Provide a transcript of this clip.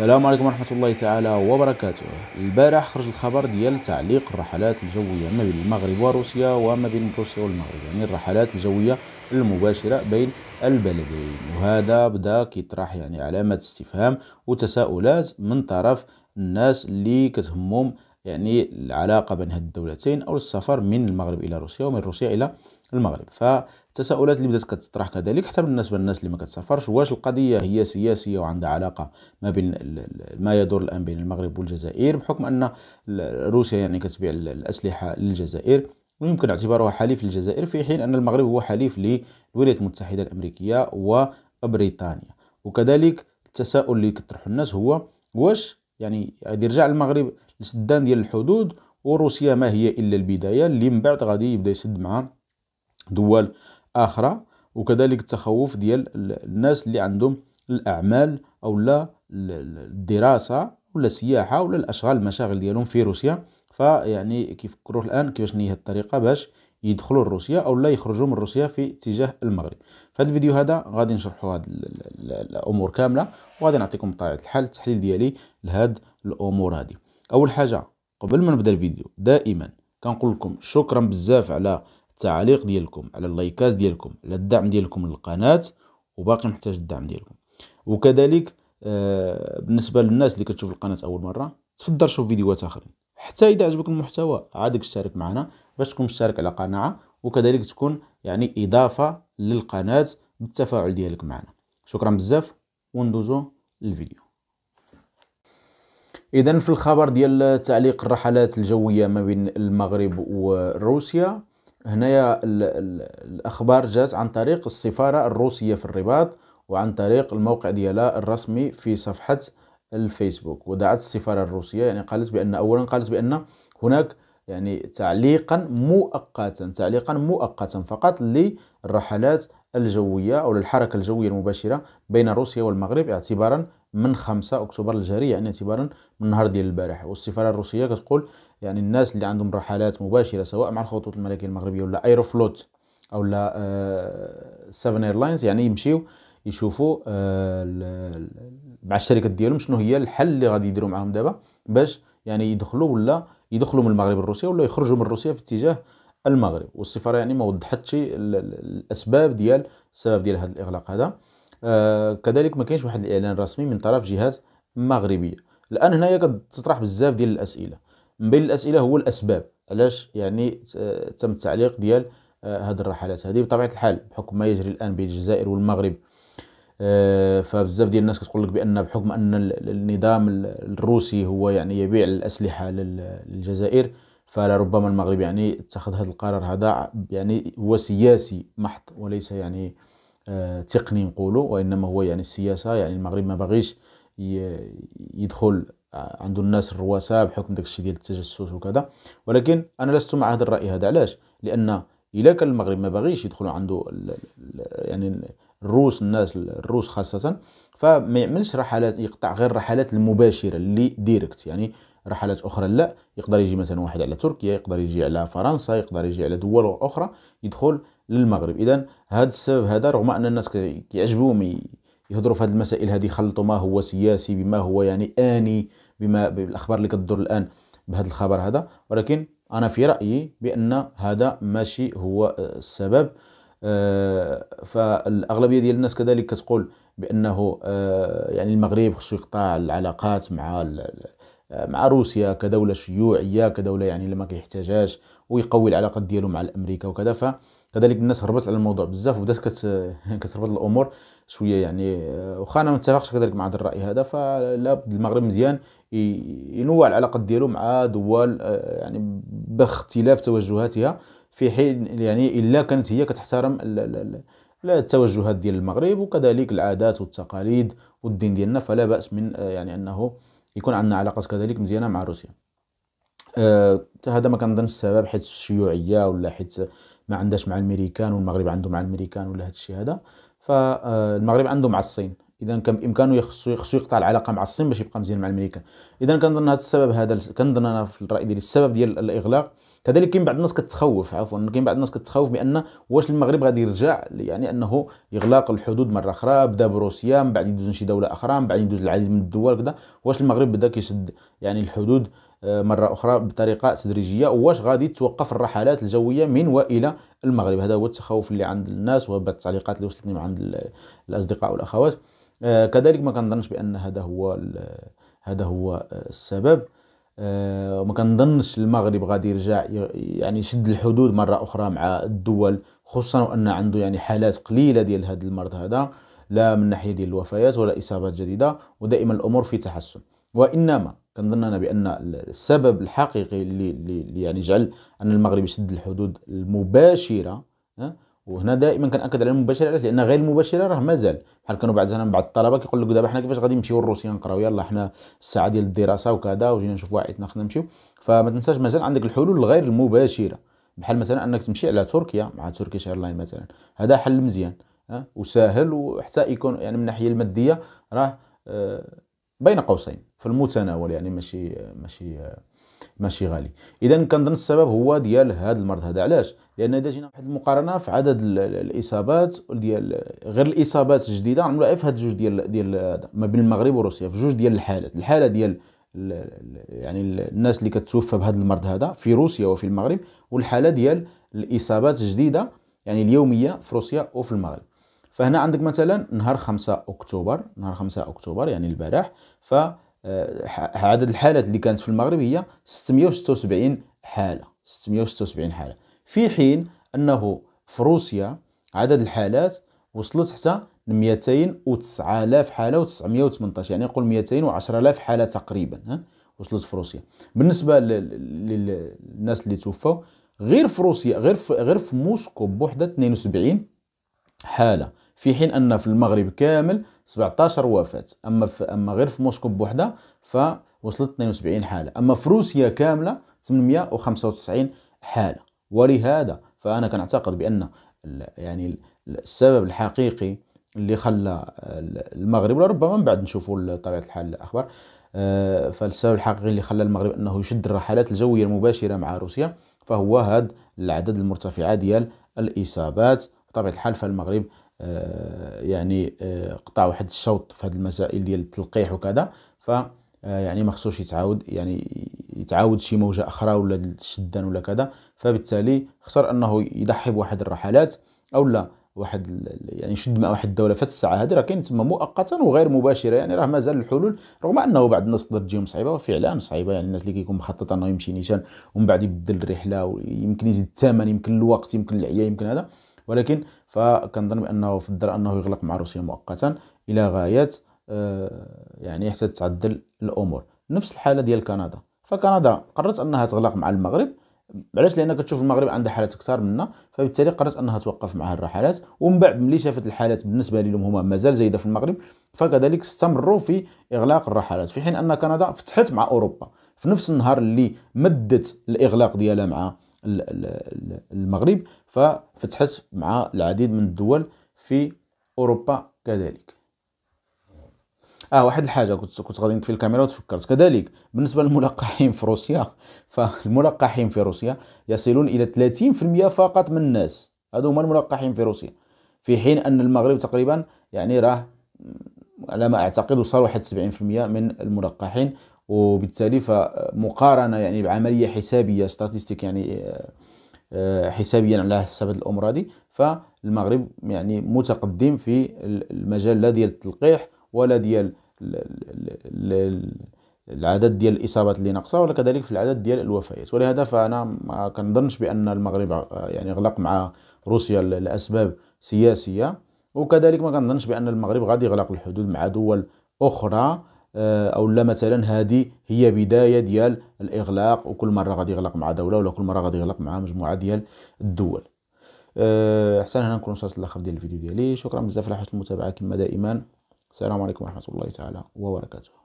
السلام عليكم ورحمة الله تعالى وبركاته البارح خرج الخبر ديال تعليق الرحلات الجوية ما بين المغرب وروسيا وما بين روسيا والمغرب يعني الرحلات الجوية المباشرة بين البلدين وهذا بدا كيطرح يعني علامة استفهام وتساؤلات من طرف الناس اللي كتهمهم يعني العلاقة بين هاد الدولتين أو السفر من المغرب إلى روسيا ومن روسيا إلى المغرب فالتساؤلات اللي بدات كتطرح كذلك حتى بالنسبه للناس اللي ما كتسافرش واش القضيه هي سياسيه وعندها علاقه ما بين ما يدور الان بين المغرب والجزائر بحكم ان روسيا يعني كتبيع الاسلحه للجزائر ويمكن اعتبارها حليف للجزائر في حين ان المغرب هو حليف للولايات المتحده الامريكيه وبريطانيا وكذلك التساؤل اللي كيطرحوا الناس هو واش يعني غادي يرجع المغرب لسدان ديال الحدود وروسيا ما هي الا البدايه اللي من بعد غادي يبدا يسد مع دول اخرى وكذلك التخوف ديال الناس اللي عندهم الاعمال او لا الدراسه ولا السياحه ولا الاشغال المشاغل ديالهم في روسيا فيعني كيفكروا الان كيفاش نهي الطريقه باش يدخلوا لروسيا او لا يخرجوا من روسيا في اتجاه المغرب في هذا الفيديو هذا غادي نشرحوا هاد الامور كامله وغادي نعطيكم بطبيعه الحال التحليل ديالي لهاد الامور هذه اول حاجه قبل ما نبدا الفيديو دائما كنقول لكم شكرا بزاف على التعليق ديالكم على اللايكات ديالكم على الدعم ديالكم للقناه وباقي محتاج الدعم ديالكم وكذلك آه، بالنسبه للناس اللي كتشوف القناه اول مره تفضل شوف فيديوهات اخرين حتى اذا عجبك المحتوى عادك تشارك معنا باش تكون مشترك على قناعه وكذلك تكون يعني اضافه للقناه بالتفاعل ديالك معنا شكرا بزاف وندوزو للفيديو اذا في الخبر ديال تعليق الرحلات الجويه ما بين المغرب وروسيا هنايا الاخبار جات عن طريق السفاره الروسيه في الرباط وعن طريق الموقع ديالها الرسمي في صفحه الفيسبوك ودعت السفاره الروسيه يعني قالت بان اولا قالت بان هناك يعني تعليقا مؤقتا تعليقا مؤقتا فقط للرحلات الجوية أو للحركة الجوية المباشرة بين روسيا والمغرب اعتبارا من 5 أكتوبر الجاري يعني اعتبارا من نهار ديال البارح والسفارة الروسية كتقول يعني الناس اللي عندهم رحلات مباشرة سواء مع الخطوط الملكية المغربية ولا ايروفلوت او لا آه سيفن ايرلاينز يعني يمشيو يشوفوا آه، مع الشركات ديالهم شنو هي الحل اللي غادي يديروا معاهم دابا باش يعني يدخلوا ولا يدخلوا من المغرب الروسيا ولا يخرجوا من روسيا في اتجاه المغرب والسفاره يعني ما وضحتش الاسباب ديال السبب ديال هذا الاغلاق هذا آه كذلك ما كاينش واحد الاعلان رسمي من طرف جهات مغربيه الان هنايا كتطرح بزاف ديال الاسئله من بين الاسئله هو الاسباب علاش يعني تم التعليق ديال هذه آه، الرحلات هذه بطبيعه الحال بحكم ما يجري الان بين الجزائر والمغرب آه، فبزاف ديال الناس كتقول لك بان بحكم ان النظام الروسي هو يعني يبيع الاسلحه للجزائر فلربما المغرب يعني اتخذ هذا القرار هذا يعني هو سياسي محض وليس يعني آه، تقني نقولوا وانما هو يعني السياسه يعني المغرب ما باغيش يدخل آه، عنده الناس الرؤساء بحكم داك الشيء ديال التجسس وكذا ولكن انا لست مع هذا الراي هذا علاش لان الا كان المغرب ما باغيش يدخلوا عنده الـ الـ يعني الروس الناس الروس خاصه فما يعملش رحلات يقطع غير الرحلات المباشره اللي ديركت يعني رحلات اخرى لا يقدر يجي مثلا واحد على تركيا يقدر يجي على فرنسا يقدر يجي على دول اخرى يدخل للمغرب اذا هذا السبب هذا رغم ان الناس كيعجبهم يهضروا في هذه المسائل هذه يخلطوا ما هو سياسي بما هو يعني اني بما بالاخبار اللي كتدور الان بهذا الخبر هذا ولكن انا في رايي بان هذا ماشي هو آه، السبب آه، فالاغلبيه ديال الناس كذلك كتقول بانه آه، يعني المغرب خصو يقطع العلاقات مع مع روسيا كدوله شيوعيه كدوله يعني اللي ما كيحتاجهاش ويقوي العلاقات ديالو مع الامريكا وكذا فكذلك الناس هربت على الموضوع بزاف وبدات كتربط الامور شويه يعني واخا انا ما متفقش كذلك مع هذا الراي هذا فلا المغرب مزيان ينوع العلاقات ديالو مع دول آه، يعني باختلاف توجهاتها في حين يعني الا كانت هي كتحترم التوجهات ديال المغرب وكذلك العادات والتقاليد والدين ديالنا فلا باس من آه، يعني انه يكون عندنا علاقات كذلك مزيانه مع روسيا آه هذا ما كنظنش السبب حيت الشيوعيه ولا حيت ما عندهاش مع الامريكان والمغرب عنده مع الامريكان ولا هذا الشيء هذا فالمغرب أه، عنده مع الصين اذا كان بامكانه يخصو خصو يقطع العلاقه مع الصين باش يبقى مزيان مع الامريكان اذا كنظن هذا السبب هذا كنظن انا في الراي ديالي السبب ديال الاغلاق كذلك كاين بعض الناس كتخوف عفوا كاين بعض الناس كتخوف بان واش المغرب غادي يرجع يعني انه يغلق الحدود مره اخرى بدا بروسيا من بعد يدوز شي دوله اخرى من بعد يدوز العديد من الدول كذا واش المغرب بدا كيسد يعني الحدود آه، مره اخرى بطريقه تدريجيه واش غادي توقف الرحلات الجويه من والى المغرب هذا هو التخوف اللي عند الناس وبعض التعليقات اللي وصلتني من عند الاصدقاء والاخوات آه، كذلك ما كنظنش بان هذا هو هذا هو آه، السبب آه، ما كنظنش المغرب غادي يرجع يعني يشد الحدود مره اخرى مع الدول خصوصا وان عنده يعني حالات قليله ديال هذا المرض هذا لا من ناحيه ديال الوفيات ولا اصابات جديده ودائما الامور في تحسن وانما كنظن انا بان السبب الحقيقي اللي, اللي يعني جعل ان المغرب يشد الحدود المباشره وهنا دائما كان اكد على المباشره لان غير المباشره راه مازال بحال كانوا بعد زمان بعض الطلبه كيقول لك دابا حنا كيفاش غادي نمشيو لروسيا نقراو يلاه حنا الساعه ديال الدراسه وكذا وجينا نشوفوا واعيتنا خصنا نمشيو فما تنساش مازال عندك الحلول الغير المباشره بحال مثلا انك تمشي على تركيا مع تركيش ايرلاين مثلا هذا حل مزيان أه؟ وسهل وحتى يكون يعني من الناحيه الماديه راه أه بين قوسين في المتناول يعني ماشي ماشي آه، ماشي غالي اذا كنظن السبب هو ديال هذا المرض هذا علاش لان اذا جينا واحد المقارنه في عدد الاصابات ديال غير الاصابات الجديده نعملوها في هاد جوج ديال ديال ما بين المغرب وروسيا في جوج ديال الحالات الحاله ديال يعني الناس اللي كتوفى بهذا المرض هذا في روسيا وفي المغرب والحاله ديال الاصابات الجديده يعني اليوميه في روسيا وفي المغرب فهنا عندك مثلا نهار 5 اكتوبر نهار 5 اكتوبر يعني البارح ف آه، عدد الحالات اللي كانت في المغرب هي 676 حالة 676 حالة في حين أنه في روسيا عدد الحالات وصلت حتى 209000 حالة و918 يعني نقول 210000 حالة تقريبا ها وصلت في روسيا بالنسبة للناس اللي توفوا غير في روسيا غير في غير في موسكو بوحده 72 حالة في حين أن في المغرب كامل 17 وفاه اما في اما غير في موسكو بوحدها فوصلت 72 حاله اما في روسيا كامله 895 حاله ولهذا فانا كنعتقد بان يعني السبب الحقيقي اللي خلى المغرب ربما من بعد نشوفوا طبيعه الحال الاخبار آه، فالسبب الحقيقي اللي خلى المغرب انه يشد الرحلات الجويه المباشره مع روسيا فهو هذا العدد المرتفع ديال الاصابات بطبيعه الحال فالمغرب آه، يعني آه، قطع واحد الشوط في هذه المسائل ديال التلقيح وكذا ف آه، يعني ما خصوش يتعاود يعني يتعاود شي موجه اخرى ولا الشدان ولا كذا فبالتالي اختار انه يضحي بواحد الرحلات او لا واحد يعني يشد مع واحد الدوله فات الساعه هذه راه كاين تما مؤقتا وغير مباشره يعني راه مازال الحلول رغم انه بعض الناس تقدر تجيهم صعيبه وفعلا صعيبه يعني الناس اللي كيكون مخطط انه يمشي نيشان ومن بعد يبدل الرحله ويمكن يزيد الثمن يمكن الوقت يمكن العيا يمكن هذا ولكن فكنظن بانه فضل انه يغلق مع روسيا مؤقتا الى غايه آه، يعني حتى تتعدل الامور نفس الحاله ديال كندا فكندا قررت انها تغلق مع المغرب علاش لان كتشوف المغرب عندها حالات اكثر منا فبالتالي قررت انها توقف معها الرحلات ومن بعد ملي شافت الحالات بالنسبه لهم هما مازال زايده في المغرب فكذلك استمروا في اغلاق الرحلات في حين ان كندا فتحت مع اوروبا في نفس النهار اللي مدت الاغلاق ديالها مع المغرب ففتحت مع العديد من الدول في اوروبا كذلك اه واحد الحاجه كنت كنت غادي في الكاميرا وتفكرت كذلك بالنسبه للملقحين في روسيا فالملقحين في روسيا يصلون الى 30% فقط من الناس هادو هما الملقحين في روسيا في حين ان المغرب تقريبا يعني راه على ما اعتقد وصل واحد 70% من الملقحين وبالتالي فمقارنه يعني بعمليه حسابيه ستاتستيك يعني آه، آه، حسابيا على حساب الامور هذه فالمغرب يعني متقدم في المجال لا ديال التلقيح ولا ديال العدد ديال الاصابات اللي ناقصه ولا كذلك في العدد ديال الوفيات ولهذا فانا ما كنظنش بان المغرب آه، يعني غلق مع روسيا لاسباب سياسيه وكذلك ما كنظنش بان المغرب غادي يغلق الحدود مع دول اخرى آه، او لا مثلا هذه هي بدايه ديال الاغلاق وكل مره غادي يغلق مع دوله ولا كل مره غادي يغلق مع مجموعه ديال الدول آه، حتى هنا نكون وصلت لاخر ديال الفيديو ديالي شكرا بزاف على حسن المتابعه كما دائما السلام عليكم ورحمه الله تعالى وبركاته